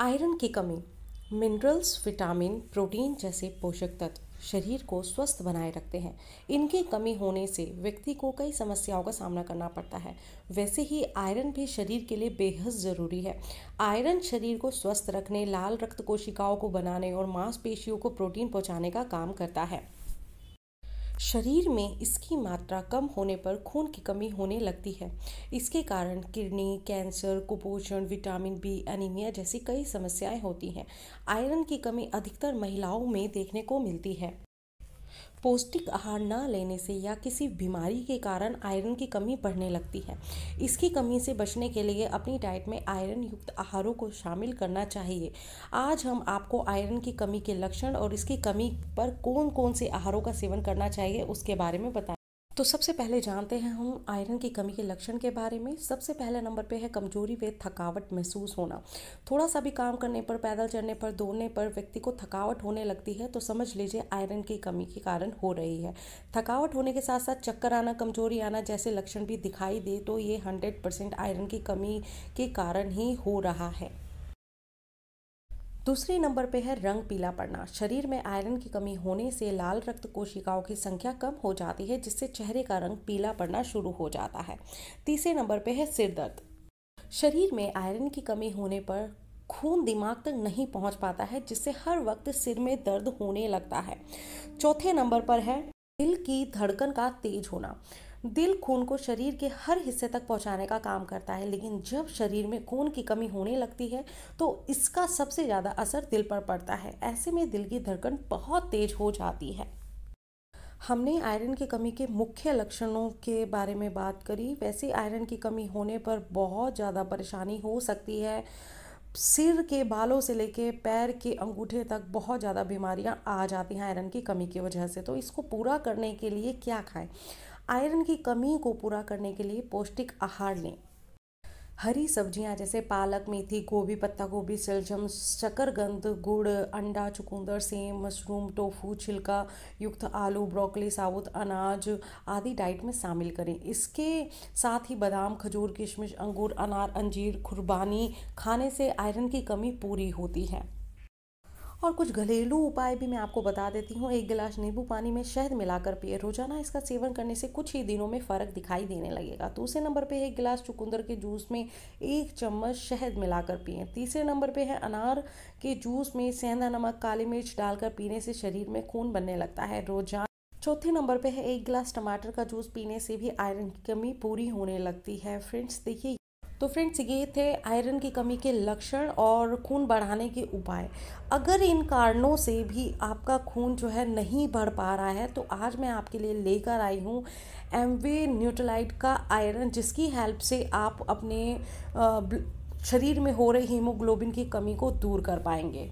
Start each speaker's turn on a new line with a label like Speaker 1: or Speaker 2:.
Speaker 1: iron की कमी minerals vitamin protein जैसे पोषक तत्व शरीर को स्वस्थ बनाए रखते हैं इनकी कमी होने से व्यक्ति को कई समस्याओं का सामना करना पड़ता है वैसे ही आयरन भी शरीर के लिए बेहद ज़रूरी है आयरन शरीर को स्वस्थ रखने लाल रक्त कोशिकाओं को बनाने और मांसपेशियों को प्रोटीन पहुंचाने का काम करता है शरीर में इसकी मात्रा कम होने पर खून की कमी होने लगती है इसके कारण किडनी कैंसर कुपोषण विटामिन बी एनीमिया जैसी कई समस्याएं होती हैं आयरन की कमी अधिकतर महिलाओं में देखने को मिलती है पौष्टिक आहार ना लेने से या किसी बीमारी के कारण आयरन की कमी बढ़ने लगती है इसकी कमी से बचने के लिए अपनी डाइट में आयरन युक्त आहारों को शामिल करना चाहिए आज हम आपको आयरन की कमी के लक्षण और इसकी कमी पर कौन कौन से आहारों का सेवन करना चाहिए उसके बारे में बताएंगे तो सबसे पहले जानते हैं हम आयरन की कमी के लक्षण के बारे में सबसे पहले नंबर पे है कमजोरी व थकावट महसूस होना थोड़ा सा भी काम करने पर पैदल चढ़ने पर दौड़ने पर व्यक्ति को थकावट होने लगती है तो समझ लीजिए आयरन की कमी के कारण हो रही है थकावट होने के साथ साथ चक्कर आना कमजोरी आना जैसे लक्षण भी दिखाई दे तो ये हंड्रेड परसेंट आयरन की कमी के कारण ही हो रहा है दूसरे नंबर पे है रंग पीला पड़ना शरीर में आयरन की कमी होने से लाल रक्त कोशिकाओं की संख्या कम हो जाती है जिससे चेहरे का रंग पीला पड़ना शुरू हो जाता है तीसरे नंबर पे है सिर दर्द शरीर में आयरन की कमी होने पर खून दिमाग तक नहीं पहुंच पाता है जिससे हर वक्त सिर में दर्द होने लगता है चौथे नंबर पर है दिल की धड़कन का तेज होना दिल खून को शरीर के हर हिस्से तक पहुंचाने का काम करता है लेकिन जब शरीर में खून की कमी होने लगती है तो इसका सबसे ज़्यादा असर दिल पर पड़ता है ऐसे में दिल की धड़कन बहुत तेज हो जाती है हमने आयरन की कमी के मुख्य लक्षणों के बारे में बात करी वैसे आयरन की कमी होने पर बहुत ज़्यादा परेशानी हो सकती है सिर के बालों से लेके पैर के अंगूठे तक बहुत ज़्यादा बीमारियाँ आ जाती हैं आयरन की कमी की वजह से तो इसको पूरा करने के लिए क्या खाएं आयरन की कमी को पूरा करने के लिए पौष्टिक आहार लें हरी सब्जियां जैसे पालक मेथी गोभी पत्ता गोभी सलजम शकरगंद गुड़ अंडा चुकंदर सेम मशरूम टोफू छिलका युक्त आलू ब्रोकली साबुत अनाज आदि डाइट में शामिल करें इसके साथ ही बादाम खजूर किशमिश अंगूर अनार अंजीर खुरबानी खाने से आयरन की कमी पूरी होती है और कुछ घरेलू उपाय भी मैं आपको बता देती हूँ एक गिलास नींबू पानी में शहद मिलाकर पिए रोजाना इसका सेवन करने से कुछ ही दिनों में फ़र्क दिखाई देने लगेगा दूसरे नंबर पे है गिलास चुकंदर के जूस में एक चम्मच शहद मिलाकर पिए तीसरे नंबर पे है अनार के जूस में सेंधा नमक काली मिर्च डालकर पीने से शरीर में खून बनने लगता है रोजाना चौथे नंबर पे है एक गिलास टमाटर का जूस पीने से भी आयरन की कमी पूरी होने लगती है फ्रेंड्स देखिए तो फ्रेंड्स ये थे आयरन की कमी के लक्षण और खून बढ़ाने के उपाय अगर इन कारणों से भी आपका खून जो है नहीं बढ़ पा रहा है तो आज मैं आपके लिए लेकर आई हूँ एम वे न्यूट्रलाइट का आयरन जिसकी हेल्प से आप अपने शरीर में हो रही हीमोग्लोबिन की कमी को दूर कर पाएंगे